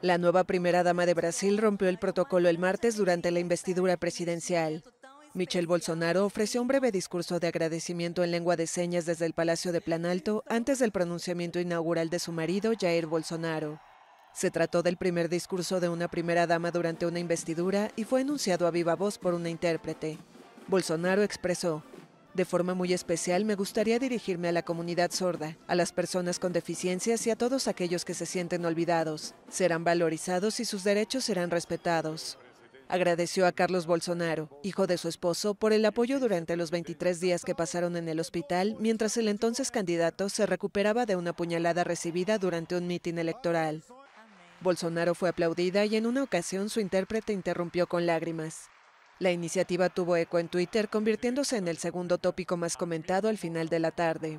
La nueva primera dama de Brasil rompió el protocolo el martes durante la investidura presidencial. Michelle Bolsonaro ofreció un breve discurso de agradecimiento en lengua de señas desde el Palacio de Planalto antes del pronunciamiento inaugural de su marido, Jair Bolsonaro. Se trató del primer discurso de una primera dama durante una investidura y fue anunciado a viva voz por una intérprete. Bolsonaro expresó, de forma muy especial, me gustaría dirigirme a la comunidad sorda, a las personas con deficiencias y a todos aquellos que se sienten olvidados. Serán valorizados y sus derechos serán respetados. Agradeció a Carlos Bolsonaro, hijo de su esposo, por el apoyo durante los 23 días que pasaron en el hospital mientras el entonces candidato se recuperaba de una puñalada recibida durante un mitin electoral. Bolsonaro fue aplaudida y en una ocasión su intérprete interrumpió con lágrimas. La iniciativa tuvo eco en Twitter, convirtiéndose en el segundo tópico más comentado al final de la tarde.